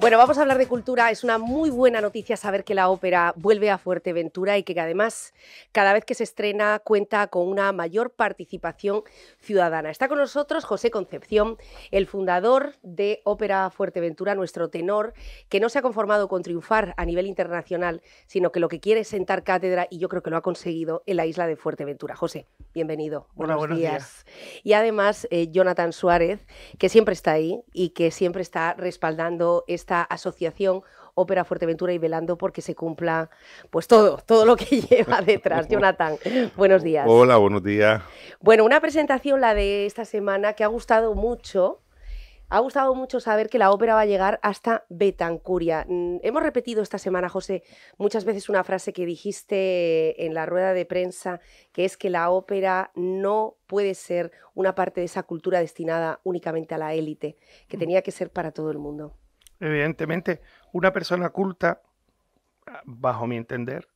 Bueno, vamos a hablar de cultura. Es una muy buena noticia saber que la ópera vuelve a Fuerteventura y que además cada vez que se estrena cuenta con una mayor participación ciudadana. Está con nosotros José Concepción, el fundador de Ópera Fuerteventura, nuestro tenor, que no se ha conformado con triunfar a nivel internacional, sino que lo que quiere es sentar cátedra y yo creo que lo ha conseguido en la isla de Fuerteventura. José, bienvenido. Buenos, días. Y además eh, Jonathan Suárez, que siempre está ahí y que siempre está respaldando esta esta asociación Ópera Fuerteventura y velando porque se cumpla pues todo, todo lo que lleva detrás. Jonathan, buenos días. Hola, buenos días. Bueno, una presentación la de esta semana que ha gustado mucho. Ha gustado mucho saber que la ópera va a llegar hasta Betancuria. Mm, hemos repetido esta semana, José, muchas veces una frase que dijiste en la rueda de prensa, que es que la ópera no puede ser una parte de esa cultura destinada únicamente a la élite, que mm. tenía que ser para todo el mundo. Evidentemente, una persona culta, ah, bajo mi entender,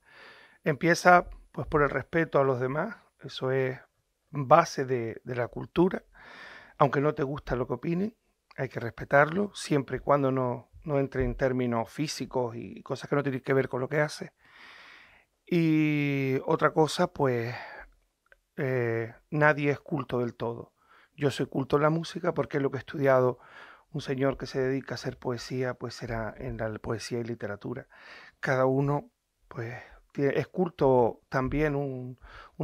empieza pues por el respeto a los demás, eso es base de, la cultura, aunque no te gusta lo que opinen, hay que respetarlo, siempre y cuando no, entre en términos físicos y cosas que no tienen que ver con lo que hace. Y otra cosa, pues eh, nadie es culto del todo. Yo soy culto en la música porque es lo que he estudiado un señor que se dedica a hacer poesía, pues será en la poesía y literatura. Cada uno, pues, es culto también un,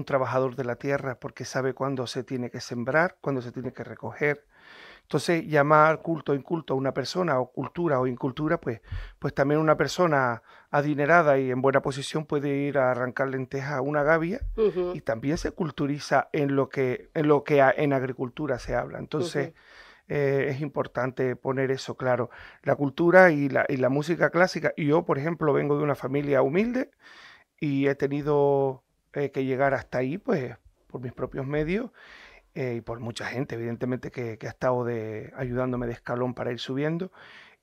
trabajador de la tierra porque sabe cuándo se tiene que sembrar, cuándo se tiene que recoger, entonces, llamar culto o inculto a una persona, o cultura o incultura, pues, pues también una persona adinerada y en buena posición puede ir a arrancar lentejas a una gavia y también se culturiza en lo que, en lo que en agricultura se habla. Entonces, eh, es importante poner eso claro. La cultura y la, música clásica. Yo, por ejemplo, vengo de una familia humilde y he tenido eh, que llegar hasta ahí, pues, por mis propios medios eh, y por mucha gente, evidentemente, que, ha estado de, ayudándome de escalón para ir subiendo.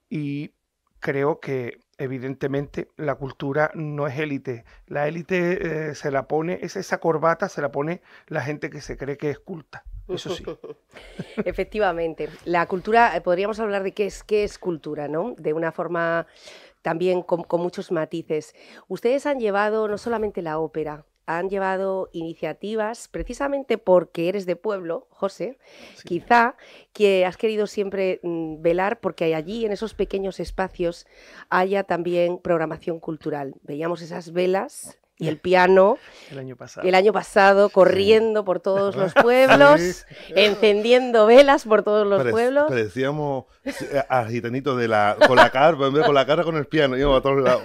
Y creo que evidentemente la cultura no es élite. La élite se la pone, es esa corbata se la pone la gente que se cree que es culta eso sí. Efectivamente, la cultura, eh, podríamos hablar de qué es, qué es cultura, ¿no? De una forma también con, muchos matices. Ustedes han llevado no solamente la ópera, han llevado iniciativas precisamente porque eres de pueblo, José, quizá que has querido siempre mm, velar porque allí en esos pequeños espacios haya también programación cultural. Veíamos esas velas y el piano. El año pasado. El año pasado, corriendo por todos los pueblos, encendiendo velas por todos los pueblos. Parecíamos a de la, con la la cara, con el piano, íbamos a todos lados.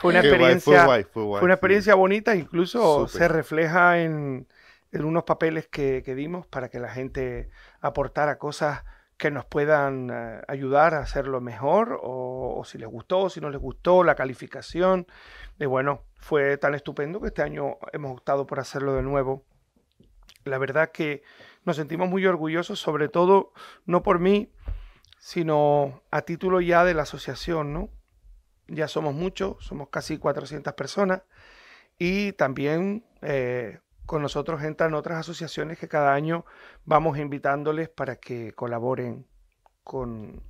fue una experiencia, fue una experiencia bonita, incluso se refleja en, en unos papeles que, que dimos para que la gente aportara cosas que nos puedan eh, ayudar a hacerlo mejor o, si les gustó o si no les gustó la calificación. de bueno, fue tan estupendo que este año hemos optado por hacerlo de nuevo. La verdad que nos sentimos muy orgullosos, sobre todo no por mí, sino a título ya de la asociación, ¿no? Ya somos muchos, somos casi 400 personas y también eh, con nosotros entran otras asociaciones que cada año vamos invitándoles para que colaboren con,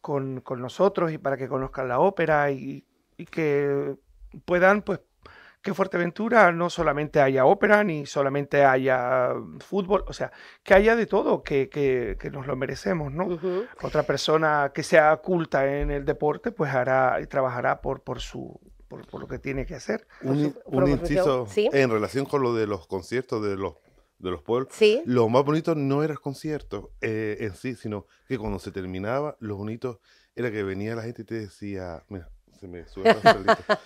con, nosotros y para que conozcan la ópera y, que puedan pues que Fuerteventura no solamente haya ópera, ni solamente haya fútbol, o sea, que haya de todo, que, nos lo merecemos, ¿no? Otra persona que sea culta en el deporte, pues hará y trabajará por, por, su, por, lo que tiene que hacer. Un, un pues, inciso en relación con lo de los conciertos de los de los pueblos. Lo más bonito no era el concierto eh, en sí, sino que cuando se terminaba, lo bonito era que venía la gente y te decía, mira, se me suelta.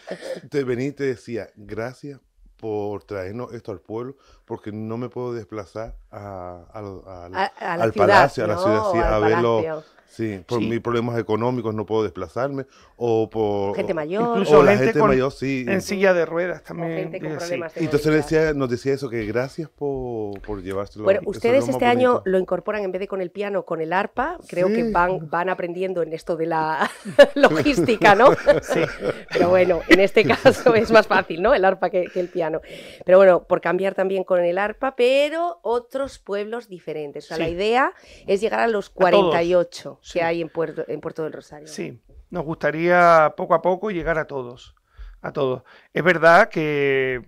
te venía y te decía, gracias por traernos esto al pueblo, porque no me puedo desplazar a, al palacio, a la ciudad, a, verlo. Sí, por mis problemas económicos no puedo desplazarme o por gente mayor, o la gente, mayor, sí, en silla de ruedas también. y entonces nos decía eso que gracias por, por llevárselo. Bueno, ustedes este año lo incorporan en vez de con el piano, con el arpa. Creo que van van aprendiendo en esto de la logística, ¿no? sí. Pero bueno, en este caso es más fácil, ¿no? El arpa que, el piano. Pero bueno, por cambiar también con el arpa, pero otros pueblos diferentes. O sea, la idea es llegar a los 48. A que hay en Puerto, del Rosario. Sí, nos gustaría poco a poco llegar a todos, a todos. Es verdad que,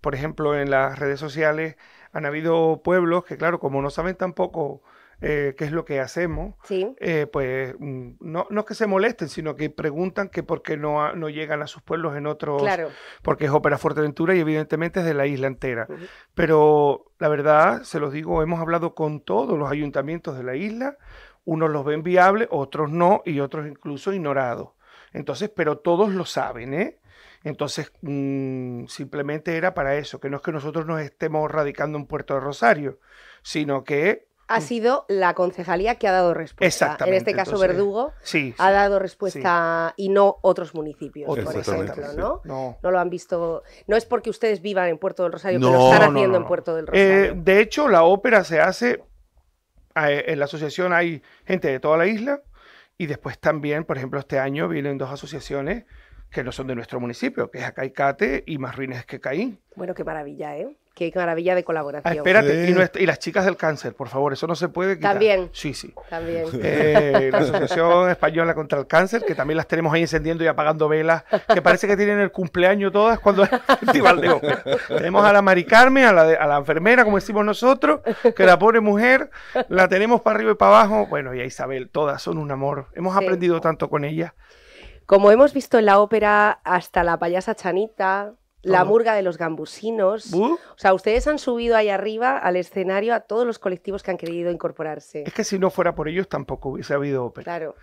por ejemplo, en las redes sociales han habido pueblos que, claro, como no saben tampoco eh, qué es lo que hacemos, eh, pues mm, no, es que se molesten, sino que preguntan que por qué no, no llegan a sus pueblos en otros, claro. porque es Ópera Fuerteventura y evidentemente es de la isla entera. Pero la verdad, se los digo, hemos hablado con todos los ayuntamientos de la isla, unos los ven viables, otros no, y otros incluso ignorados. Entonces, pero todos lo saben, ¿eh? Entonces, mm, simplemente era para eso, que no es que nosotros nos estemos radicando en Puerto del Rosario, sino que... Ha mm, sido la concejalía que ha dado respuesta. En este caso, Verdugo sí, ha dado respuesta y no otros municipios, por ejemplo, ¿no? ¿no? lo han visto. No es porque ustedes vivan en Puerto del Rosario, que lo están haciendo en Puerto del eh, Rosario. de hecho, la ópera se hace Ah, eh, en la asociación hay gente de toda la isla y después también, por ejemplo, este año vienen dos asociaciones que no son de nuestro municipio, que es Acaicate y Marrines que Caín. Bueno, qué maravilla, ¿eh? Qué maravilla de ah, colaboración. espérate, y, las chicas del cáncer, por favor, eso no se puede quitar. También. Sí, sí. También. Eh, la Asociación Española contra el Cáncer, que también las tenemos ahí encendiendo y apagando velas, que parece que tienen el cumpleaños todas cuando es festival de ópera. Tenemos a la Mari Carmen, a la, enfermera, como decimos nosotros, que la pobre mujer, la tenemos para arriba y para abajo. Bueno, y a Isabel, todas son un amor. Hemos aprendido tanto con ella. Como hemos visto en la ópera, hasta la payasa Chanita, la murga de los gambusinos. O sea, ustedes han subido ahí arriba al escenario a todos los colectivos que han querido incorporarse. Es que si no fuera por ellos tampoco hubiese habido ópera. Claro.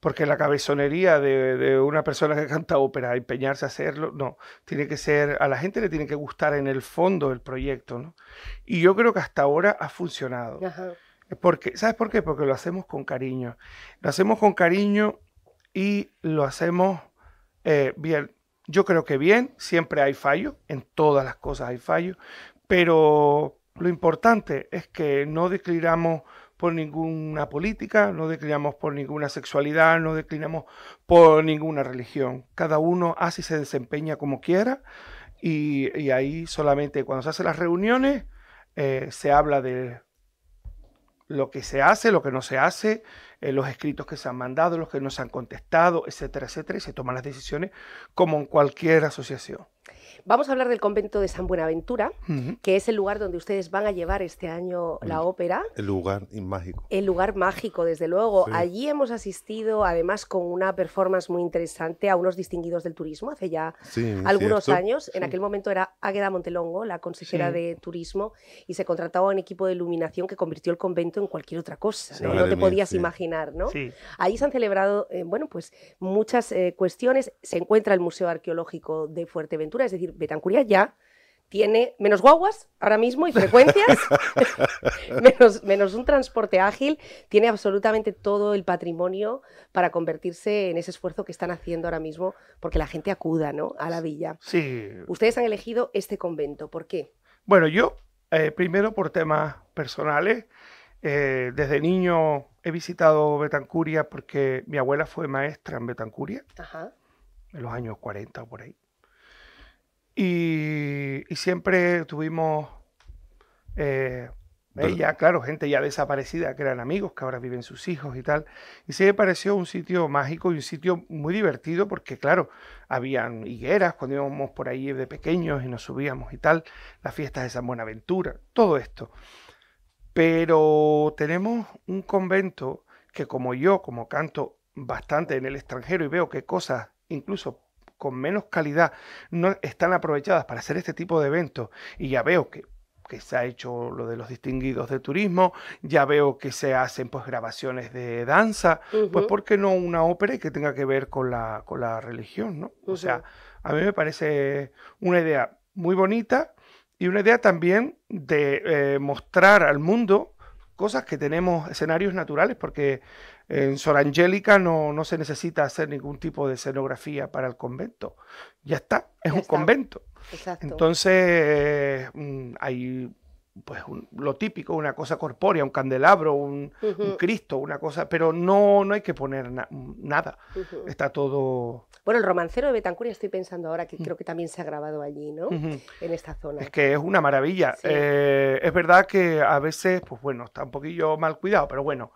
Porque la cabezonería de, una persona que canta ópera, empeñarse a hacerlo, no. Tiene que ser, a la gente le tiene que gustar en el fondo el proyecto, ¿no? Y yo creo que hasta ahora ha funcionado. Ajá. Porque, ¿Sabes por qué? Porque lo hacemos con cariño. Lo hacemos con cariño y lo hacemos eh, bien yo creo que bien, siempre hay fallos, en todas las cosas hay fallos, pero lo importante es que no declinamos por ninguna política, no declinamos por ninguna sexualidad, no declinamos por ninguna religión. Cada uno hace y se desempeña como quiera y, ahí solamente cuando se hacen las reuniones eh, se habla de lo que se hace, lo que no se hace eh, los escritos que se han mandado, los que nos han contestado, etcétera, etcétera, y se toman las decisiones como en cualquier asociación. Vamos a hablar del convento de San Buenaventura, que es el lugar donde ustedes van a llevar este año la ópera. El lugar mágico. El lugar mágico, desde luego. Allí hemos asistido, además, con una performance muy interesante a unos distinguidos del turismo hace ya algunos años. En aquel momento era Águeda Montelongo, la consejera de turismo, y se contrataba un equipo de iluminación que convirtió el convento en cualquier otra cosa. No, te podías imaginar Ahí se han celebrado, eh, bueno, pues muchas eh, cuestiones. Se encuentra el Museo Arqueológico de Fuerteventura, es decir, Betancuria ya tiene menos guaguas ahora mismo y frecuencias, menos, un transporte ágil, tiene absolutamente todo el patrimonio para convertirse en ese esfuerzo que están haciendo ahora mismo porque la gente acuda ¿no? a la villa. Sí. Ustedes han elegido este convento, ¿por qué? Bueno, yo eh, primero por temas personales, desde niño he visitado Betancuria porque mi abuela fue maestra en Betancuria, en los años 40 o por ahí. Y, siempre tuvimos, eh, ella, claro, gente ya desaparecida, que eran amigos, que ahora viven sus hijos y tal. Y se me pareció un sitio mágico y un sitio muy divertido porque, claro, habían higueras cuando íbamos por ahí de pequeños y nos subíamos y tal, las fiestas de San Buenaventura, todo esto. Pero tenemos un convento que como yo, como canto bastante en el extranjero y veo que cosas incluso con menos calidad no están aprovechadas para hacer este tipo de eventos y ya veo que se ha hecho lo de los distinguidos de turismo, ya veo que se hacen pues grabaciones de danza, pues ¿por qué no una ópera que tenga que ver con la, con la religión, no? O sea, a mí me parece una idea muy bonita, y una idea también de eh, mostrar al mundo cosas que tenemos, escenarios naturales, porque en Sor Angélica no, se necesita hacer ningún tipo de escenografía para el convento. Ya está, es un convento. Exacto. Entonces, mm, hay pues lo típico, una cosa corpórea, un candelabro, un, Cristo, una cosa, pero no, no hay que poner nada. Está todo. Bueno, el romancero de Betancuria estoy pensando ahora que mm. creo que también se ha grabado allí, ¿no? En esta zona. Es que es una maravilla. Eh, es verdad que a veces, pues bueno, está un poquillo mal cuidado, pero bueno,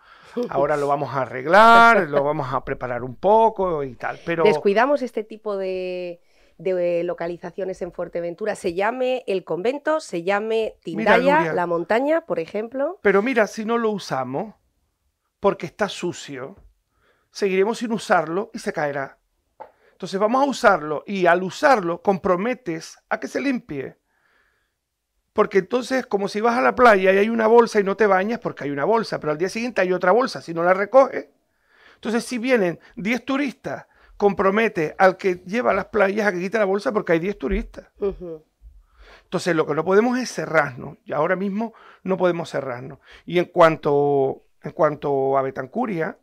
ahora lo vamos a arreglar, lo vamos a preparar un poco y tal. Pero descuidamos este tipo de de eh, localizaciones en Fuerteventura, se llame el convento, se llame Tindaya, la montaña, por ejemplo. Pero mira, si no lo usamos, porque está sucio, seguiremos sin usarlo y se caerá. Entonces vamos a usarlo y al usarlo comprometes a que se limpie. Porque entonces, como si vas a la playa y hay una bolsa y no te bañas, porque hay una bolsa, pero al día siguiente hay otra bolsa, si no la recoges. Entonces, si vienen 10 turistas compromete al que lleva las playas a que quite la bolsa porque hay 10 turistas. Entonces, lo que no podemos es cerrarnos. Y ahora mismo no podemos cerrarnos. Y en cuanto, en cuanto a Betancuria,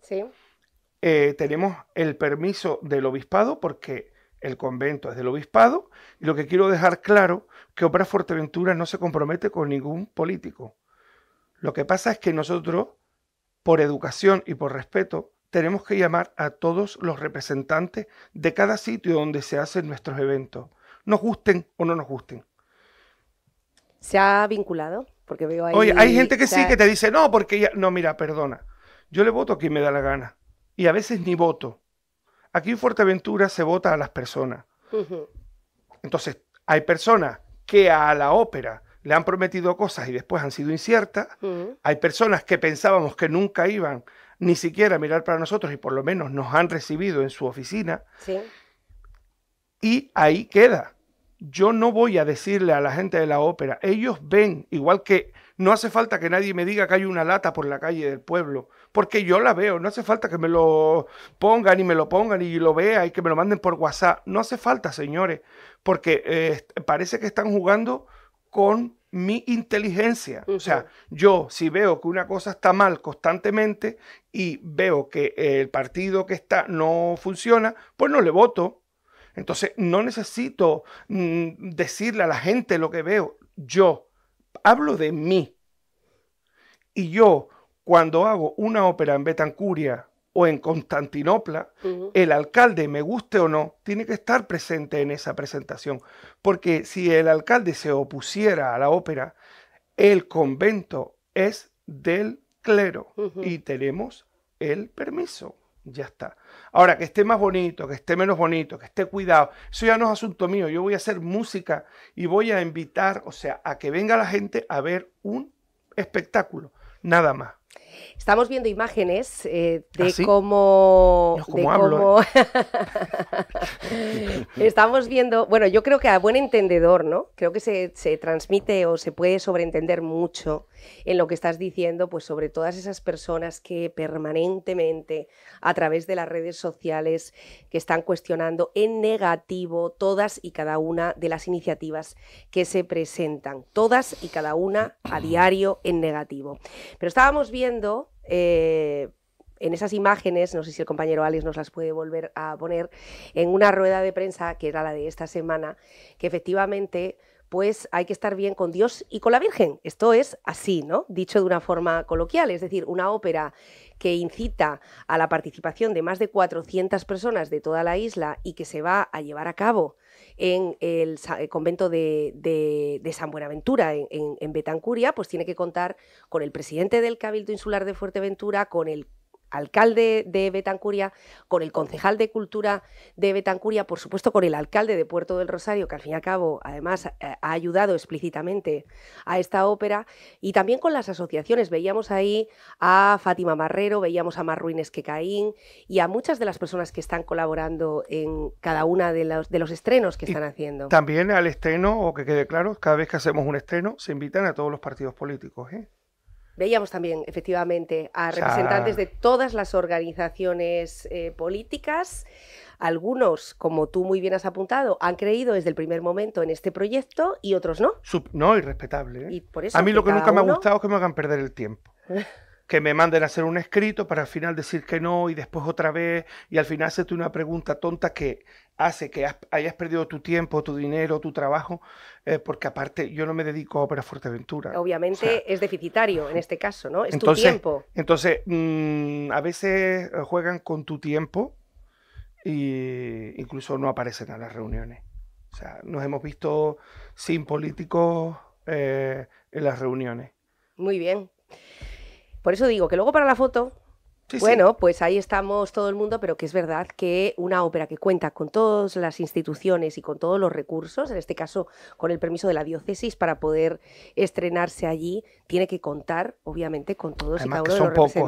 eh, tenemos el permiso del obispado porque el convento es del obispado. Y lo que quiero dejar claro, que Obra Fuerteventura no se compromete con ningún político. Lo que pasa es que nosotros, por educación y por respeto, tenemos que llamar a todos los representantes de cada sitio donde se hacen nuestros eventos, nos gusten o no nos gusten. ¿Se ha vinculado? Porque veo ahí... Oye, hay gente que sí, que te dice, no, porque ya... No, mira, perdona. Yo le voto a quien me da la gana. Y a veces ni voto. Aquí en Fuerteventura se vota a las personas. Entonces, hay personas que a la ópera le han prometido cosas y después han sido inciertas. Hay personas que pensábamos que nunca iban ni siquiera mirar para nosotros y por lo menos nos han recibido en su oficina. Sí. Y ahí queda. Yo no voy a decirle a la gente de la ópera, ellos ven, igual que no hace falta que nadie me diga que hay una lata por la calle del pueblo, porque yo la veo, no hace falta que me lo pongan y me lo pongan y lo vea y que me lo manden por WhatsApp, no hace falta, señores, porque eh, parece que están jugando con mi inteligencia. O sea, yo si veo que una cosa está mal constantemente y veo que eh, el partido que está no funciona, pues no le voto. Entonces, no necesito mm, decirle a la gente lo que veo. Yo hablo de mí. Y yo, cuando hago una ópera en Betancuria, o en Constantinopla, el alcalde, me guste o no, tiene que estar presente en esa presentación. Porque si el alcalde se opusiera a la ópera, el convento es del clero y tenemos el permiso. Ya está. Ahora, que esté más bonito, que esté menos bonito, que esté cuidado, eso ya no es asunto mío. Yo voy a hacer música y voy a invitar, o sea, a que venga la gente a ver un espectáculo, nada más. Estamos viendo imágenes eh, ¿Ah, de cómo... de cómo... ¿eh? Estamos viendo, bueno, yo creo que a buen entendedor, ¿no? Creo que se transmite o se puede sobreentender mucho en lo que estás diciendo, pues sobre todas esas personas que permanentemente a través de las redes sociales que están cuestionando en negativo todas y cada una de las iniciativas que se presentan, todas y cada una a diario en negativo. Pero estábamos viendo... Eh, en esas imágenes, no sé si el compañero Alice nos las puede volver a poner, en una rueda de prensa, que era la de esta semana, que efectivamente pues hay que estar bien con Dios y con la Virgen. Esto es así, ¿no? Dicho de una forma coloquial, es decir, una ópera que incita a la participación de más de 400 personas de toda la isla y que se va a llevar a cabo en el, eh, convento de, San Buenaventura, en Betancuria, pues tiene que contar con el presidente del Cabildo Insular de Fuerteventura, con el alcalde de Betancuria, con el concejal de Cultura de Betancuria, por supuesto con el alcalde de Puerto del Rosario, que al fin y al cabo además eh, ha ayudado explícitamente a esta ópera, y también con las asociaciones. Veíamos ahí a Fátima Marrero, veíamos a Marruines Ruines que Caín y a muchas de las personas que están colaborando en cada una de los, de los estrenos que están haciendo. También al estreno, o que quede claro, cada vez que hacemos un estreno se invitan a todos los partidos políticos. ¿eh? Veíamos también, efectivamente, a representantes de todas las organizaciones eh, políticas. Algunos, como tú muy bien has apuntado, han creído desde el primer momento en este proyecto y otros no. no, irrespetable. ¿eh? Y a mí lo que nunca me ha gustado es que me hagan perder el tiempo. que me manden a hacer un escrito para al final decir que no y después otra vez y al final hacerte una pregunta tonta que hace que hayas perdido tu tiempo, tu dinero, tu trabajo, eh, porque aparte yo no me dedico a Opera Fuerteventura. Obviamente es deficitario en este caso, ¿no? Es tu tiempo. Entonces, mm, a veces eh, juegan con tu tiempo e incluso no aparecen a las reuniones. O sea, nos hemos visto sin políticos eh, en las reuniones. Muy bien. Por eso digo que luego para la foto bueno, pues ahí estamos todo el mundo, pero que es verdad que una ópera que cuenta con todas las instituciones y con todos los recursos, en este caso con el permiso de la diócesis para poder estrenarse allí, tiene que contar, obviamente, con todos y cada uno de los ¿eh?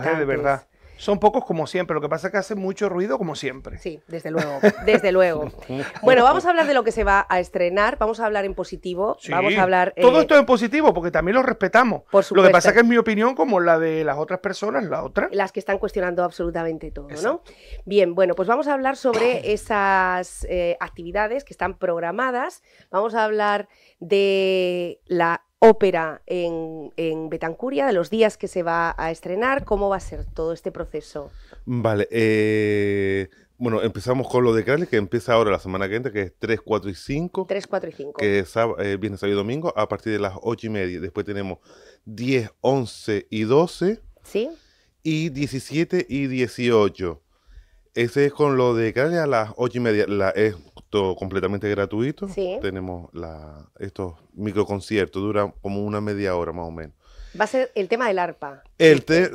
Son pocos como siempre, lo que pasa es que hace mucho ruido como siempre. Sí, desde luego, desde luego. Bueno, vamos a hablar de lo que se va a estrenar, vamos a hablar en positivo, vamos a hablar... Todo eh, esto en positivo, porque también lo respetamos. Lo que pasa es que es mi opinión, como la de las otras personas, la otra. Las que están cuestionando absolutamente todo, ¿no? Bien, bueno, pues vamos a hablar sobre esas eh, actividades que están programadas, vamos a hablar de la ópera en, Betancuria, de los días que se va a estrenar, cómo va a ser todo este proceso. Vale, eh, bueno, empezamos con lo de Carles, que empieza ahora la semana que entra, que es 3, 4 y 5. 3, 4 y 5. Que es eh, viernes, sábado y domingo, a partir de las 8 y media. Después tenemos 10, 11 y 12. Sí. Y 17 y 18. Ese es con lo de Carles a las 8 y media. La, es todo completamente gratuito. Tenemos la, estos microconciertos, duran como una media hora más o menos. Va a ser el tema del arpa. Este,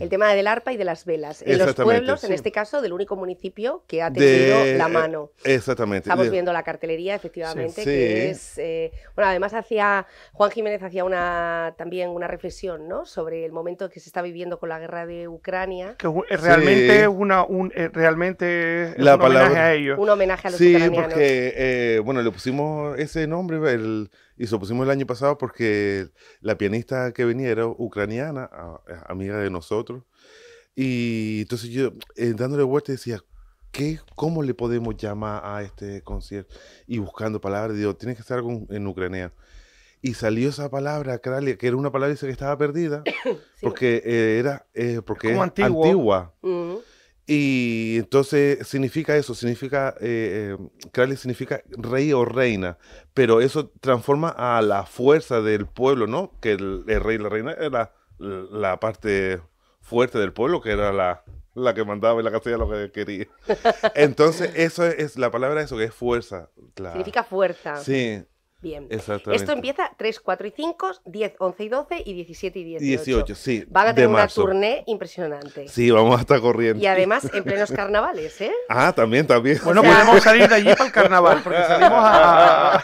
el tema del arpa y de las velas. En los pueblos, en este caso, del único municipio que ha tenido la eh, mano. Exactamente. Estamos viendo la cartelería, efectivamente, eh, Bueno, además hacía... Juan Jiménez hacía una, también una reflexión, ¿no? Sobre el momento que se está viviendo con la guerra de Ucrania. Que eh, realmente es una, un, realmente homenaje a ellos. Un homenaje los ucranianos. Sí, porque, bueno, le pusimos ese nombre, el y se lo pusimos el año pasado porque la pianista que venía era ucraniana, eh, amiga de nosotros. Y entonces yo, eh, dándole vuelta, decía, ¿qué, ¿cómo le podemos llamar a este concierto? Y buscando palabras, digo, tiene que ser algo en ucraniano. Y salió esa palabra, que era una palabra que estaba perdida, porque eh, era porque antigua. Y entonces significa eso, significa, eh, eh significa rey o reina, pero eso transforma a la fuerza del pueblo, ¿no? Que el, rey y la reina era la parte fuerte del pueblo, que era la, la que mandaba y la que lo que quería. Entonces, eso es, la palabra eso, que es fuerza. Significa fuerza. Sí, Bien. Esto empieza 3, 4 y 5, 10, 11 y 12 y 17 y 18. 18, sí. Van a tener una tournée impresionante. Sí, vamos a estar corriendo. Y además en plenos carnavales, ¿eh? Ah, también, también. Bueno, podemos salir de allí para el carnaval, porque salimos a.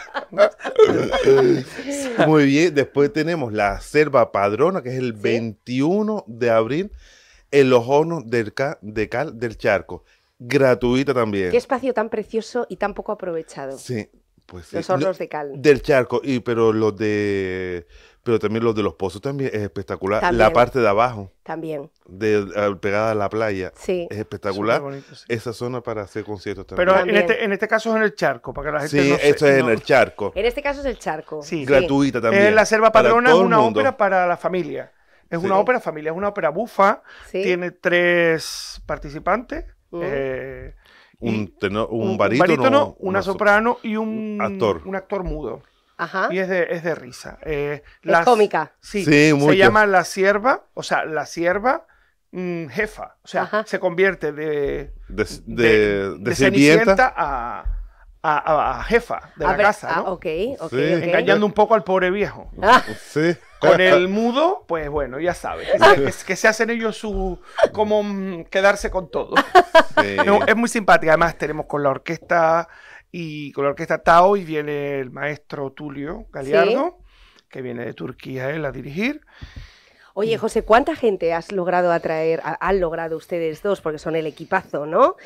Muy bien, después tenemos la Selva Padrona, que es el 21 de abril, en los hornos del, de cal del charco. Gratuita también. Qué espacio tan precioso y tan poco aprovechado. Sí, pues los hornos de cal. Del charco, y pero los de pero también los de los pozos también es espectacular. La parte de abajo. También. De, pegada a la playa. Sí. Es espectacular. Esa zona para hacer conciertos también. Pero este, En, este, caso es en el charco, para que la gente Sí, es en el charco. En este caso es el charco. Sí. Gratuita también. la Selva Padrona es una ópera para la familia. Es una ópera familia, es una ópera bufa. Tiene tres participantes un, tenor, un, barítono, una soprano y un actor, un actor mudo. Y es de, risa. Eh, es cómica. Sí, se llama La Sierva, o sea, La Sierva mm, jefa. O sea, se convierte de, de, de, de cenicienta a a, jefa de la casa, ah, Engañando un poco al pobre viejo. Ah. Con el mudo, pues bueno, ya sabes. Que, se, hacen ellos su. como mm, quedarse con todo. es muy simpática. Además, tenemos con la orquesta y con la orquesta Tao y viene el maestro Tulio Galeardo, que viene de Turquía él a dirigir. Oye, José, ¿cuánta gente has logrado atraer, han logrado ustedes dos, porque son el equipazo, ¿no?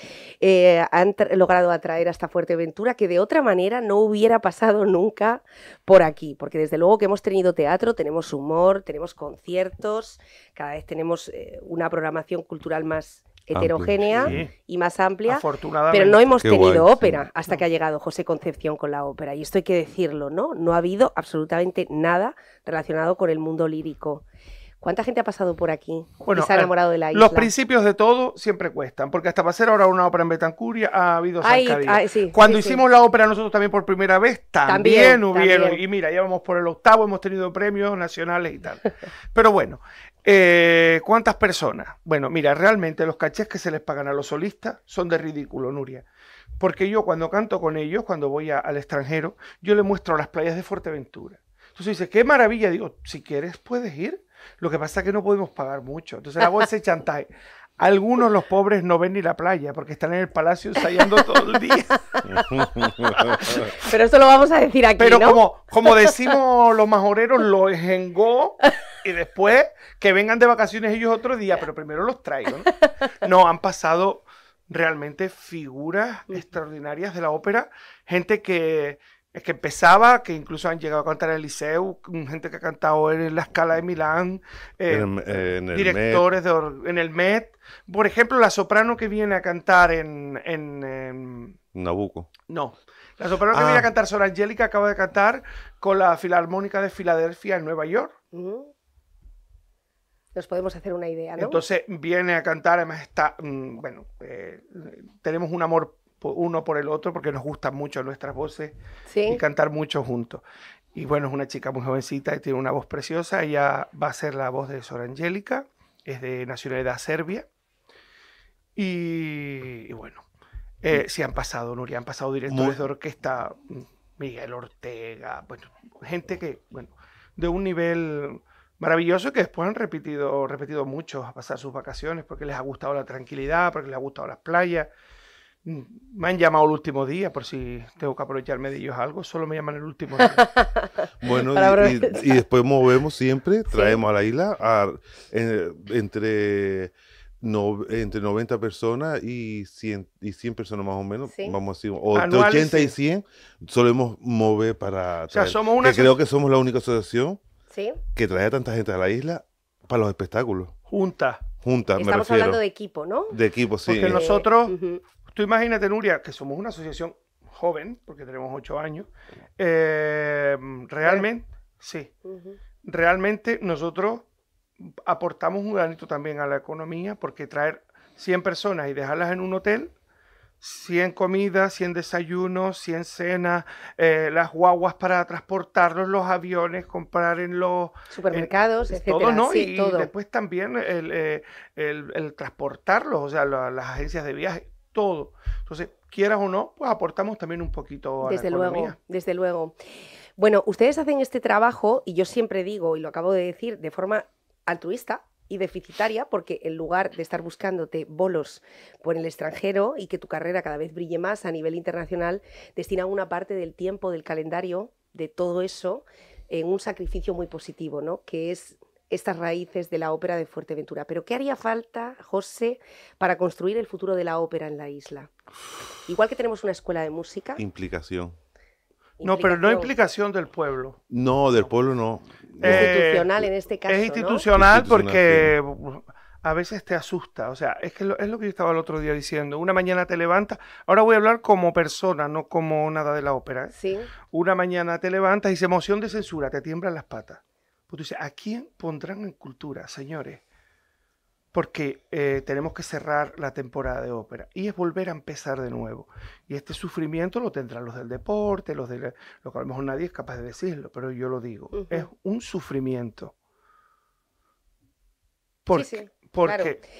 Eh, han logrado atraer esta a fuerte aventura que de otra manera no hubiera pasado nunca por aquí, porque desde luego que hemos tenido teatro, tenemos humor, tenemos conciertos, cada vez tenemos eh, una programación cultural más heterogénea y más amplia, pero no hemos tenido ópera hasta que ha mm. llegado José Concepción con la ópera. Y esto hay que decirlo, ¿no? No ha habido absolutamente nada relacionado con el mundo lírico. ¿Cuánta gente ha pasado por aquí bueno, y se ha enamorado de la isla? Los principios de todo siempre cuestan, porque hasta para hacer ahora una ópera en Betancuria ha habido Ahí, sí, Cuando hicimos la ópera nosotros también por primera vez, también, hubieron. Y mira, ya vamos por el octavo, hemos tenido premios nacionales y tal. Pero bueno, eh, ¿cuántas personas? Bueno, mira, realmente los cachés que se les pagan a los solistas son de ridículo, Nuria. Porque yo cuando canto con ellos, cuando voy al extranjero, yo les muestro las playas de Fuerteventura. Entonces dice, qué maravilla. Digo, si quieres puedes ir. Lo que pasa es que no podemos pagar mucho. Entonces la hago ese chantaje. Algunos los pobres no ven ni la playa porque están en el palacio ensayando todo el día. Pero eso lo vamos a decir aquí. Pero como, decimos los majoreros, lo engó y después que vengan de vacaciones ellos otro día, pero primero los traigo. No, no han pasado realmente figuras extraordinarias de la ópera, gente que, es que empezaba, que incluso han llegado a cantar en el Liceu, gente que ha cantado en la Escala de Milán, directores en el Met. Por ejemplo, la soprano que viene a cantar en... en, em, Nabucco. No. La soprano que ah. viene a cantar Sor Angélica acaba de cantar con la Filarmónica de Filadelfia en Nueva York. Nos podemos hacer una idea, ¿no? Entonces viene a cantar, además está, mm, bueno, eh, tenemos un amor uno por el otro porque nos gustan mucho nuestras voces y cantar mucho juntos. Y bueno, es una chica muy jovencita y tiene una voz preciosa. Ella va a ser la voz de Sor Angélica, es de nacionalidad serbia. Y, bueno, eh, mm. si han pasado, Nuria, han pasado directores de orquesta, Miguel Ortega, bueno, gente que, bueno, de un nivel maravilloso que después han repetido, repetido muchos a pasar sus vacaciones porque les ha gustado la tranquilidad, porque les ha gustado las playas. Me han llamado el último día, por si tengo que aprovecharme de ellos algo, solo me llaman el último día. bueno, y, después movemos siempre, traemos a la isla entre, entre 90 personas y 100, y 100 personas más o menos, vamos a o entre 80 y 100, solemos mover para... somos Que creo que somos la única asociación que trae a tanta gente a la isla para los espectáculos. Juntas. junta Estamos me refiero. hablando de equipo, ¿no? De equipo, sí. Porque eh, nosotros... Tú imagínate, Nuria, que somos una asociación joven, porque tenemos ocho años, eh, realmente, sí, realmente nosotros aportamos un granito también a la economía, porque traer 100 personas y dejarlas en un hotel, 100 comidas, 100 desayunos, 100 cenas, eh, las guaguas para transportarlos, los aviones, comprar en los supermercados, etc. ¿no? y, después también eh, el, transportarlos, o sea, las agencias de viajes todo. Entonces, quieras o no, pues aportamos también un poquito a desde economía. Luego, desde luego. Bueno, ustedes hacen este trabajo, y yo siempre digo, y lo acabo de decir, de forma altruista, y deficitaria porque en lugar de estar buscándote bolos por el extranjero y que tu carrera cada vez brille más a nivel internacional, destina una parte del tiempo, del calendario, de todo eso, en un sacrificio muy positivo, ¿no? Que es estas raíces de la ópera de Fuerteventura. Pero ¿qué haría falta, José, para construir el futuro de la ópera en la isla? Igual que tenemos una escuela de música. Implicación. No, pero no implicación del pueblo. No, del pueblo no. Eh, institucional en este caso. Es institucional, porque a veces te asusta. O sea, es que lo, es lo que yo estaba el otro día diciendo. Una mañana te levantas. Ahora voy a hablar como persona, no como nada de la ópera. ¿eh? Sí. Una mañana te levantas y se emoción de censura, te tiemblan las patas. Pues dices, ¿a quién pondrán en cultura, señores? Porque eh, tenemos que cerrar la temporada de ópera y es volver a empezar de nuevo. Y este sufrimiento lo tendrán los del deporte, los de lo que a lo mejor nadie es capaz de decirlo, pero yo lo digo. Es un sufrimiento. sí, sí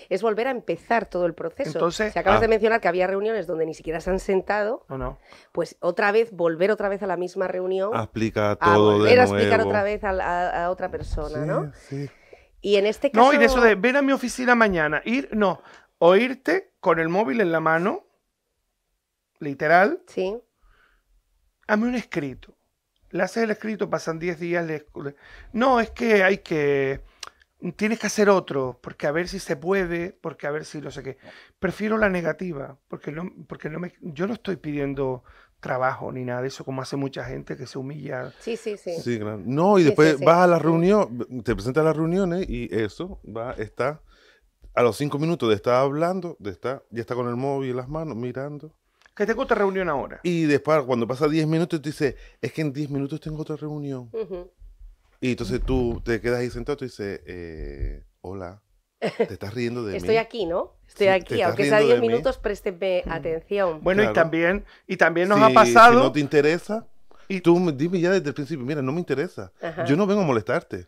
es volver a empezar todo el proceso. Entonces, si acabas de ah. mencionar que había reuniones donde ni siquiera se han sentado, pues otra vez, volver otra vez a la misma reunión. Aplica todo a volver de a explicar otra vez a, otra persona, ¿no? Y en este caso... No, y eso de ver a mi oficina mañana, ir, no, o irte con el móvil en la mano, literal. Sí. Hazme un escrito. Le haces el escrito, pasan 10 días. No, es que hay que tienes que hacer otro, porque a ver si se puede, porque a ver si no sé qué. Prefiero la negativa, porque, no, porque no me, yo no estoy pidiendo trabajo ni nada de eso, como hace mucha gente que se humilla. Sí, sí, sí. No, y después vas a la reunión, te presentas a las reuniones y eso va, está, a los cinco minutos de estar hablando, de estar, ya está con el móvil en las manos, mirando. Que tengo otra reunión ahora. Y después, cuando pasa diez minutos, te dice, es que en diez minutos tengo otra reunión. Y entonces tú te quedas ahí sentado y dices, eh, hola, te estás riendo de mí. Estoy aquí, ¿no? Estoy aquí, aunque sea 10 minutos, présteme atención. Bueno, y también y también nos ha pasado... Si no te interesa, y tú dime ya desde el principio, mira, no me interesa. Yo no vengo a molestarte.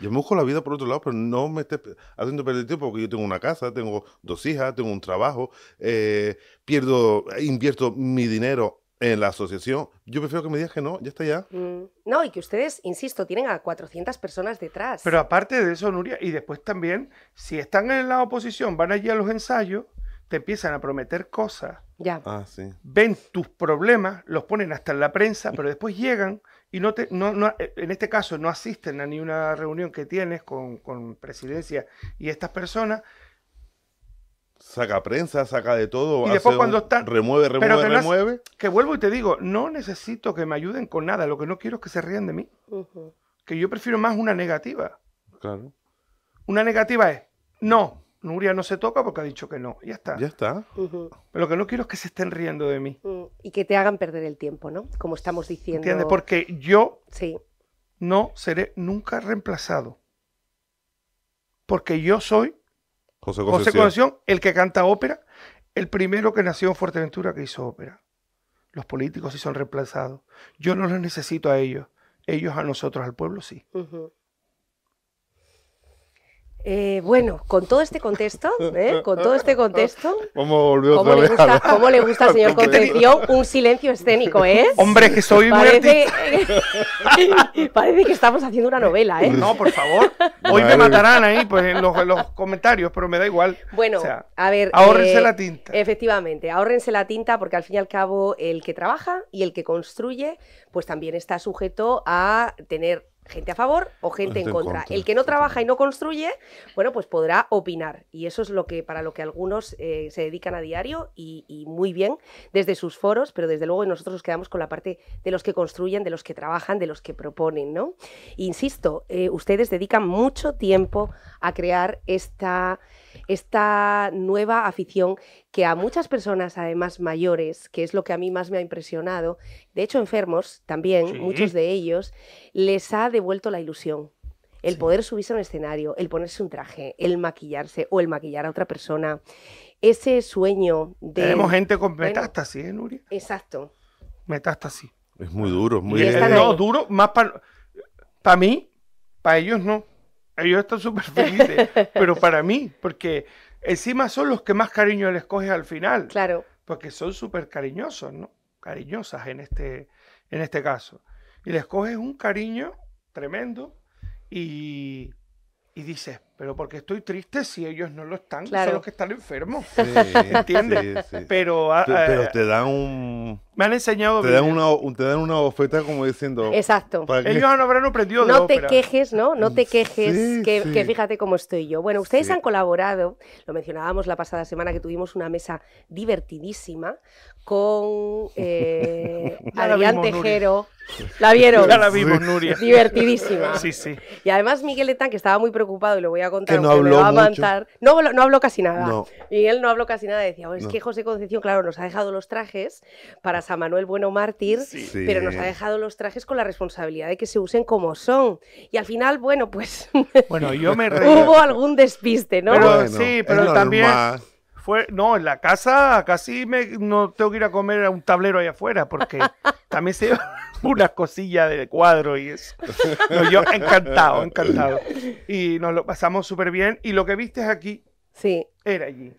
Yo me busco la vida por otro lado, pero no me estés haciendo perder tiempo porque yo tengo una casa, tengo dos hijas, tengo un trabajo, eh, pierdo, invierto mi dinero en la asociación, yo prefiero que me digas que no, ya está ya. Mm, no, y que ustedes, insisto, tienen a 400 personas detrás. Pero aparte de eso, Nuria, y después también, si están en la oposición, van allí a los ensayos, te empiezan a prometer cosas. Ya. Ah, sí. Ven tus problemas, los ponen hasta en la prensa, pero después llegan y no te, no, no, eh, en este caso no asisten a ni una reunión que tienes con, con presidencia y estas personas, saca prensa, saca de todo. Y después cuando está... Remueve, remueve, remueve. que vuelvo y te digo, no necesito que me ayuden con nada. Lo que no quiero es que se rían de mí. Que yo prefiero más una negativa. Claro. Una negativa es, no, Nuria no se toca porque ha dicho que no. Ya está. Ya está. lo que no quiero es que se estén riendo de mí. Mm, y que te hagan perder el tiempo, ¿no? Como estamos diciendo. Porque yo sí. no seré nunca reemplazado. Porque yo soy José el que canta ópera, el primero que nació en Fuerteventura que hizo ópera. Los políticos sí son reemplazados. Yo no los necesito a ellos. Ellos a nosotros, al pueblo sí. Eh, bueno, con todo este contexto, ¿eh? con todo este contexto, ¿cómo, le, gusta, al señor Concepción un silencio escénico, eh? Hombre, que soy parece, muy parece que estamos haciendo una novela, ¿eh? No, por favor. Hoy me matarán ahí, pues en los, comentarios, pero me da igual. Bueno, a ver. Ahórrense eh, la tinta. Efectivamente, ahórrense la tinta porque al fin y al cabo el que trabaja y el que construye, pues también está sujeto a tener gente a favor o gente en contra. El que no trabaja y no construye, bueno, pues podrá opinar. Y eso es lo que para lo que algunos eh, se dedican a diario y, muy bien desde sus foros, pero desde luego nosotros nos quedamos con la parte de los que construyen, de los que trabajan, de los que proponen, ¿no? Insisto, eh, ustedes dedican mucho tiempo a crear esta esta nueva afición que a muchas personas, además mayores, que es lo que a mí más me ha impresionado, de hecho enfermos también, muchos de ellos, les ha devuelto la ilusión. El poder subirse a un escenario, el ponerse un traje, el maquillarse o el maquillar a otra persona. Ese sueño de. Tenemos gente con metástasis, ¿eh, Nuria? Exacto. Metástasis. Es muy duro, muy No, duro, más Para mí, para ellos no ellos están súper felices, pero para mí, porque encima son los que más cariño les coges al final. Claro. Porque son súper cariñosos, ¿no? Cariñosas en este, en este caso. Y les coges un cariño tremendo y, y dices, pero porque estoy triste si ellos no lo están, son los que están enfermos. ¿Entiendes? Pero, ah, pero, ah, te dan un me han enseñado. Te dan, una, te bofeta como diciendo. Exacto. Ellos no habrán aprendido. No te quejes, ¿no? No te quejes, que, fíjate cómo estoy yo. Bueno, ustedes han colaborado, lo mencionábamos la pasada semana que tuvimos una mesa divertidísima con eh, Adrián Tejero. La vieron. Ya la vimos, Nuria. Divertidísima. Sí, sí. Y además Miguel Letán, que estaba muy preocupado, y lo voy a contar, que no habló me va a No, no habló casi nada. Miguel no habló casi nada. Decía, oh, es que José Concepción, claro, nos ha dejado los trajes para a Manuel Bueno Mártir, pero nos ha dejado los trajes con la responsabilidad de que se usen como son. Y al final, bueno, pues. Bueno, yo me Hubo algún despiste, ¿no? sí, pero también. Fue, no, en la casa casi me, no tengo que ir a comer a un tablero ahí afuera porque también se unas cosillas de cuadro y eso. No, yo encantado, encantado. Y nos lo pasamos súper bien y lo que viste aquí sí. era allí.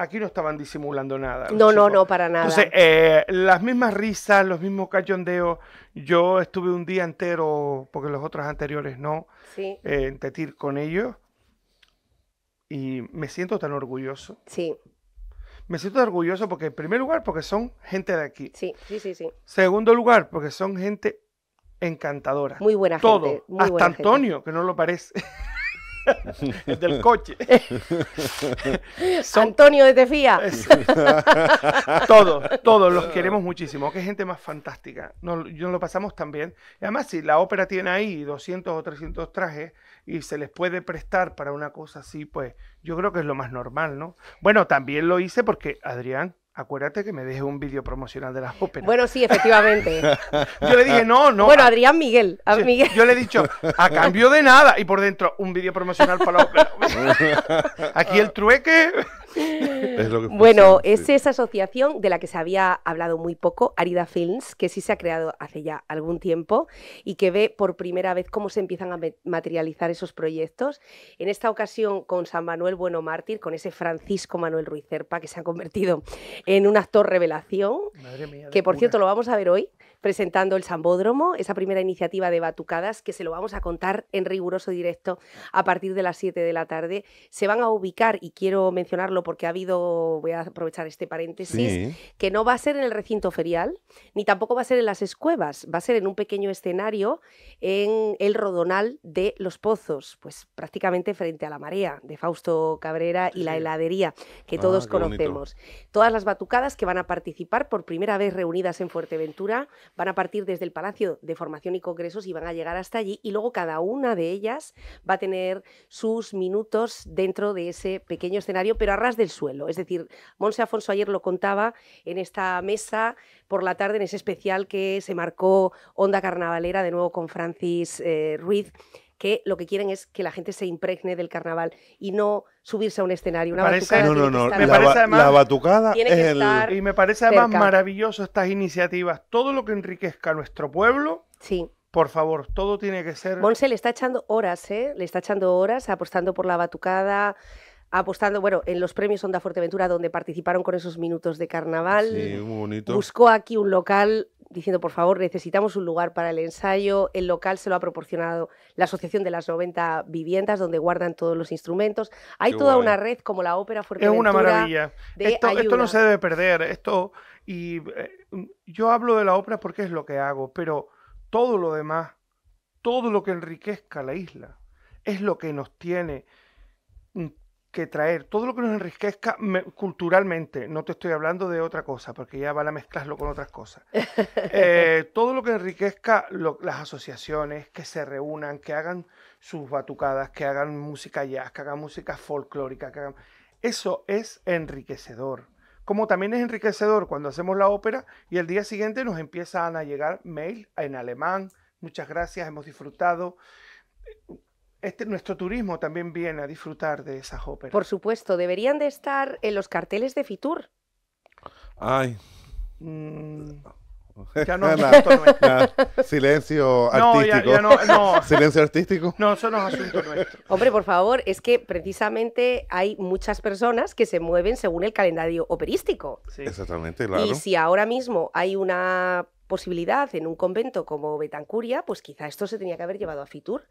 Aquí no estaban disimulando nada. No, no, no, para nada. Eh, las mismas risas, los mismos cachondeos. Yo estuve un día entero, porque los otros anteriores no, eh, en Tetir con ellos. Y me siento tan orgulloso. Sí. Me siento orgulloso porque, en primer lugar, porque son gente de aquí. Sí, sí, sí. sí. Segundo lugar, porque son gente encantadora. Muy buena gente. hasta Antonio, que no lo parece. el del coche. Son... Antonio de Tefía. todos, todos los queremos muchísimo. Qué gente más fantástica. Nos, lo pasamos también además, si la ópera tiene ahí 200 o 300 trajes y se les puede prestar para una cosa así, pues yo creo que es lo más normal, ¿no? Bueno, también lo hice porque Adrián acuérdate que me dejé un vídeo promocional de las óperas. Bueno, sí, efectivamente. yo le dije, no, no. Bueno, Adrián Miguel. Miguel. Yo le he dicho, a cambio de nada. Y por dentro, un vídeo promocional para la ópera. Aquí el trueque. bueno, es esa asociación de la que se había hablado muy poco, Arida Films, que sí se ha creado hace ya algún tiempo y que ve por primera vez cómo se empiezan a materializar esos proyectos. En esta ocasión con San Manuel Bueno Mártir, con ese Francisco Manuel Ruiz Cerpa, que se ha convertido en un actor revelación, que por cierto lo vamos a ver hoy presentando el Sambódromo, esa primera iniciativa de Batucadas, que se lo vamos a contar en riguroso directo a partir de las 7 de la tarde. Se van a ubicar, y quiero mencionarlo porque ha habido, voy a aprovechar este paréntesis, que no va a ser en el recinto ferial, ni tampoco va a ser en las escuevas, va a ser en un pequeño escenario en el Rodonal de Los Pozos, pues prácticamente frente a la marea de Fausto Cabrera y la heladería que ah, todos conocemos. Todas las batucadas que van a participar por primera vez reunidas en Fuerteventura van a partir desde el Palacio de Formación y Congresos y van a llegar hasta allí y luego cada una de ellas va a tener sus minutos dentro de ese pequeño escenario, pero a ras del suelo. Es decir, Monse Afonso ayer lo contaba en esta mesa por la tarde, en ese especial que se marcó Onda Carnavalera de nuevo con Francis eh, Ruiz que lo que quieren es que la gente se impregne del carnaval y no subirse a un escenario. Una batucada no, no, no. la, batucada Y me parece además maravilloso estas iniciativas. Todo lo que enriquezca a nuestro pueblo. Sí. Por favor, todo tiene que ser. Monse le está echando horas, ¿eh? Le está echando horas apostando por la batucada, apostando, bueno, en los premios Onda Fuerteventura, donde participaron con esos minutos de carnaval. Sí, muy bonito. Buscó aquí un local diciendo, por favor, necesitamos un lugar para el ensayo. El local se lo ha proporcionado la Asociación de las 90 Viviendas, donde guardan todos los instrumentos. Hay toda una red como la Ópera Fuerteventura. Es una maravilla. Esto, no se debe perder. Esto, y eh, yo hablo de la ópera porque es lo que hago, pero todo lo demás, todo lo que enriquezca la isla, es lo que nos tiene que traer todo lo que nos enriquezca culturalmente, no te estoy hablando de otra cosa, porque ya van a mezclarlo con otras cosas, eh, todo lo que enriquezca las asociaciones, que se reúnan, que hagan sus batucadas, que hagan música jazz, que hagan música folclórica, eso es enriquecedor. Como también es enriquecedor cuando hacemos la ópera y el día siguiente nos empiezan a llegar mail en alemán, muchas gracias, hemos disfrutado este, nuestro turismo también viene a disfrutar de esas óperas. Por supuesto, deberían de estar en los carteles de Fitur. Ay. no, Silencio artístico. No, ya, no, no. Silencio artístico. No, eso no es asunto nuestro. Hombre, por favor, es que precisamente hay muchas personas que se mueven según el calendario operístico. Exactamente, claro. Y si ahora mismo hay una posibilidad en un convento como Betancuria, pues quizá esto se tenía que haber llevado a Fitur.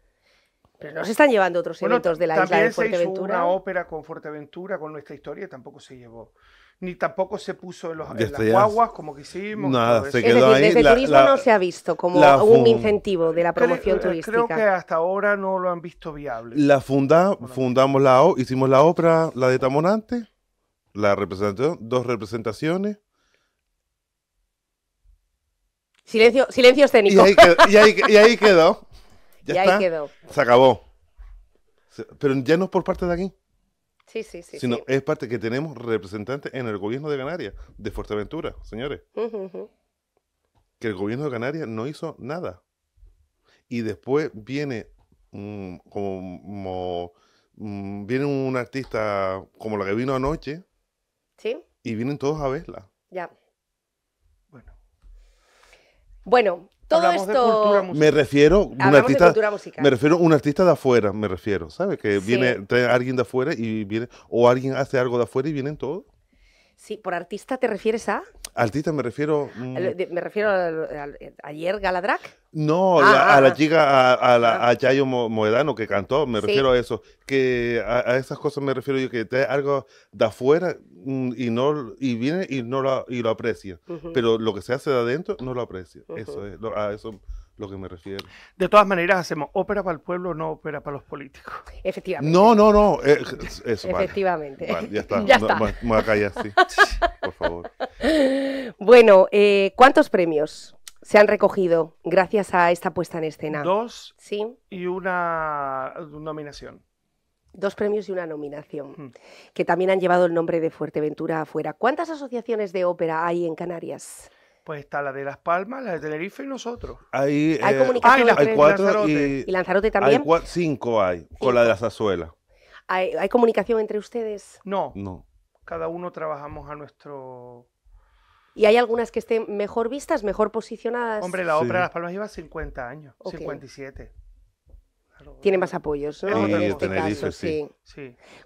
Pero no se están llevando otros elementos eventos de la isla de Fuerteventura. También se hizo una ópera con Fuerteventura, con nuestra historia, tampoco se llevó ni tampoco se puso en, los, las guaguas como quisimos. Nada, se quedó es desde turismo no se ha visto como un incentivo de la promoción eh, turística. Creo que hasta ahora no lo han visto viable. La fundamos la hicimos la ópera, la de Tamonante, la representación, dos representaciones. Silencio, silencio escénico. y ahí quedó. Ya quedó. Se acabó. Pero ya no es por parte de aquí. Sí, sí, sí. Sino es parte que tenemos representantes en el gobierno de Canarias, de Fuerteventura, señores. Que el gobierno de Canarias no hizo nada. Y después viene mm, como, mm, viene un artista como la que vino anoche. Sí. Y vienen todos a verla. Ya. Bueno. Bueno, todo esto me refiero un artista me refiero un artista de afuera me refiero sabes que viene alguien de afuera y viene o alguien hace algo de afuera y vienen todos Sí, ¿por artista te refieres a? Artista me refiero... Mm, me refiero a, ayer No, ah, a la ah, chica, a, a ah. Moedano que cantó, me refiero a eso. Que a, esas cosas me refiero yo, que te algo de afuera mm, y no y viene y no lo, y lo aprecia. Pero lo que se hace de adentro no lo aprecia. Eso es, a eso lo que me refiero. De todas maneras, hacemos ópera para el pueblo, no ópera para los políticos. Efectivamente. No, no, no. Eh, Efectivamente. ya está. Ya a Por favor. Bueno, eh, ¿cuántos premios se han recogido gracias a esta puesta en escena? Dos ¿Sí? y una nominación. Dos premios y una nominación, hmm. que también han llevado el nombre de Fuerteventura afuera. ¿Cuántas asociaciones de ópera hay en Canarias? pues está la de Las Palmas, la de Tenerife y nosotros. Hay, eh, hay, ah, entre hay cuatro Y, Lanzarote también. cinco hay, con la de la Zazuela. ¿Hay, comunicación entre ustedes? No. No. Cada uno trabajamos a nuestro ¿Y hay algunas que estén mejor vistas, mejor posicionadas? Hombre, la obra de Las Palmas lleva 50 años, 57. Tiene más apoyos, ¿no? en este caso, sí.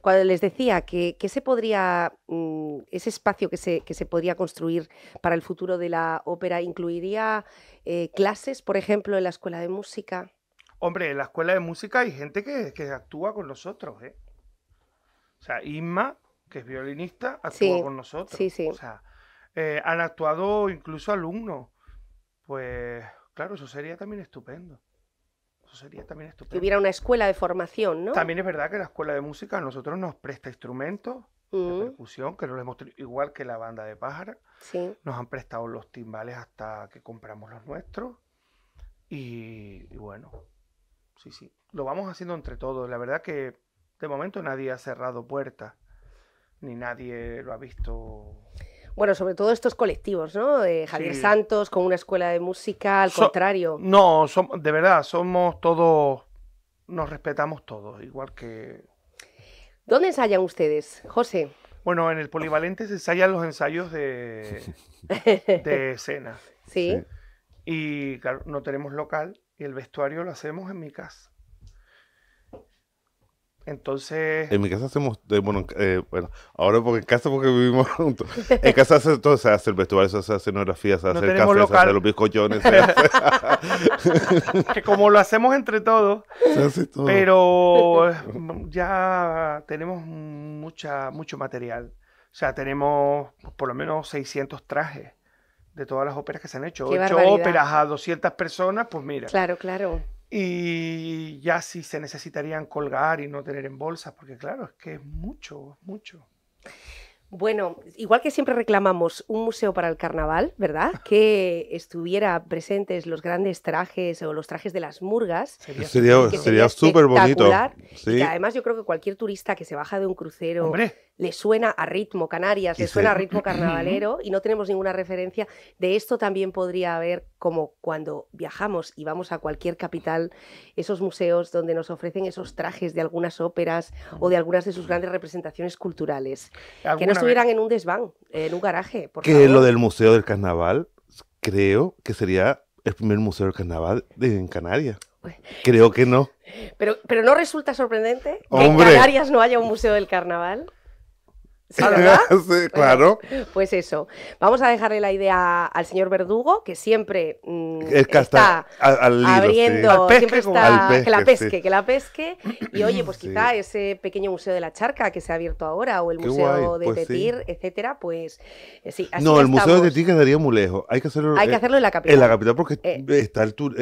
Cuando les decía que, se podría, mm, ese espacio que se, que se podría construir para el futuro de la ópera, ¿incluiría eh, clases, por ejemplo, en la escuela de música? Hombre, en la escuela de música hay gente que, actúa con nosotros, ¿eh? O sea, Inma, que es violinista, actúa con nosotros. Sí, sí. O sea, eh, han actuado incluso alumnos. Pues, claro, eso sería también estupendo sería también estupendo. Que hubiera una escuela de formación, ¿no? También es verdad que la escuela de música a nosotros nos presta instrumentos de mm. percusión, que lo hemos igual que la banda de pájaros, Nos han prestado los timbales hasta que compramos los nuestros. Y, y bueno, sí, sí. Lo vamos haciendo entre todos. La verdad que de momento nadie ha cerrado puertas, ni nadie lo ha visto bueno, sobre todo estos colectivos, ¿no? De Javier Santos con una escuela de música, al contrario. No, somos de verdad, somos todos, nos respetamos todos, igual que... ¿Dónde ensayan ustedes, José? Bueno, en el Polivalente se ensayan los ensayos de, de escena. ¿Sí? Y claro, no tenemos local y el vestuario lo hacemos en mi casa. Entonces. En mi casa hacemos. Eh, eh, bueno, ahora porque en casa porque vivimos juntos. En casa hace todo, se hace el vestuario, se hace escenografía, se hace el café, se hace los bizcochones. que como lo hacemos entre todos. Pero mm, ya tenemos mucha, mucho material. O sea, tenemos por lo menos 600 trajes de todas las óperas que se han hecho. Ocho óperas a 200 personas, pues mira. Claro, claro. Y ya si se necesitarían colgar y no tener en bolsas, porque claro, es que es mucho, es mucho. Bueno, igual que siempre reclamamos un museo para el carnaval, ¿verdad? Que estuviera presentes los grandes trajes o los trajes de las murgas. Sería, súper bonito. además yo creo que cualquier turista que se baja de un crucero le suena a ritmo Canarias, le suena a ritmo carnavalero y no tenemos ninguna referencia. De esto también podría haber, como cuando viajamos y vamos a cualquier capital, esos museos donde nos ofrecen esos trajes de algunas óperas o de algunas de sus grandes representaciones culturales estuvieran en un desván, en un garaje. que lo del Museo del Carnaval, creo que sería el primer Museo del Carnaval en Canarias. Pues, creo que no. Pero, pero no resulta sorprendente que en Canarias no haya un Museo del Carnaval claro. pues eso. Vamos a dejarle la idea al señor Verdugo, que siempre mm, está al, abriendo, al pesque, que la pesque, que la pesque. Y oye, pues quizá ese pequeño museo de la charca que se ha abierto ahora, o el museo de Tetir, pues etcétera, pues eh, sí. no, el museo de Tetir quedaría muy lejos. Hay que hacerlo, Hay que eh, hacerlo en la capital. En la capital, porque eh. está el tour,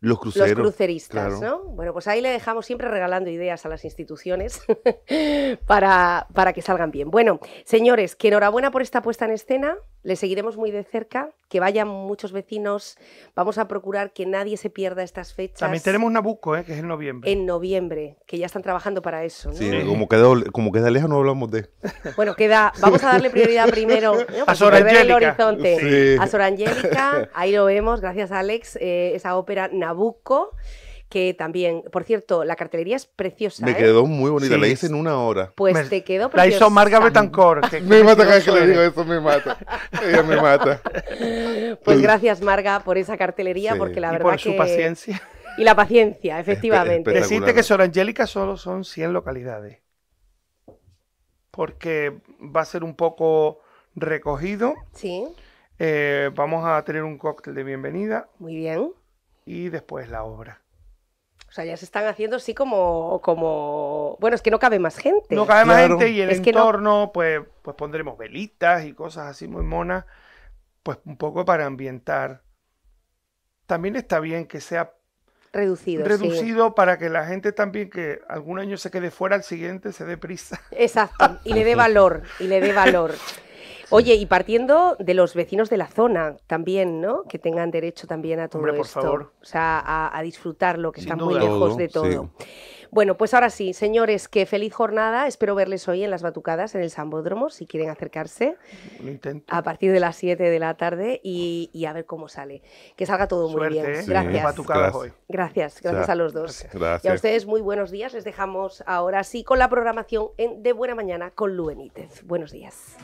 los cruceros. Los cruceristas, ¿no? Bueno, pues ahí le dejamos siempre regalando ideas a las instituciones para, para que salgan bien. Bueno, señores, que enhorabuena por esta puesta en escena. Le seguiremos muy de cerca, que vayan muchos vecinos. Vamos a procurar que nadie se pierda estas fechas. También tenemos Nabucco, eh, que es en noviembre. En noviembre, que ya están trabajando para eso. Sí, como queda, como lejos no hablamos de. Bueno, queda. Vamos a darle prioridad primero a Sor A ahí lo vemos, gracias a Alex, eh, esa ópera Nabucco que también, por cierto, la cartelería es preciosa. Me ¿eh? quedó muy bonita, la hice en una hora. Pues te quedó preciosa. La hizo Marga Betancor. me mata cada vez que le digo eso, me mata. Ella me mata. Pues gracias, Marga, por esa cartelería, porque la y verdad por su paciencia. Y la paciencia, efectivamente. Decirte que Sor Angélica solo son 100 localidades. Porque va a ser un poco recogido. Sí. Eh, vamos a tener un cóctel de bienvenida. Muy bien. Y después la obra. O sea, ya se están haciendo así como, como... Bueno, es que no cabe más gente. No cabe más gente y el entorno, pues, pues pondremos velitas y cosas así muy monas, pues un poco para ambientar. También está bien que sea reducido. Reducido para que la gente también que algún año se quede fuera, al siguiente se dé prisa. Exacto, y le dé valor, y le dé valor. Oye, y partiendo de los vecinos de la zona también, ¿no? Que tengan derecho también a todo Hombre, por Favor. O sea, a, a disfrutar lo que están muy lejos de todo. Bueno, pues ahora sí, señores, qué feliz jornada. Espero verles hoy en las batucadas, en el Sambódromo, si quieren acercarse. A partir de las 7 de la tarde y, a ver cómo sale. Que salga todo muy bien. ¿eh? Gracias. gracias. gracias. a los dos. Gracias. Y a ustedes, muy buenos días. Les dejamos ahora sí con la programación en de Buena Mañana con Luenítez. Buenos días.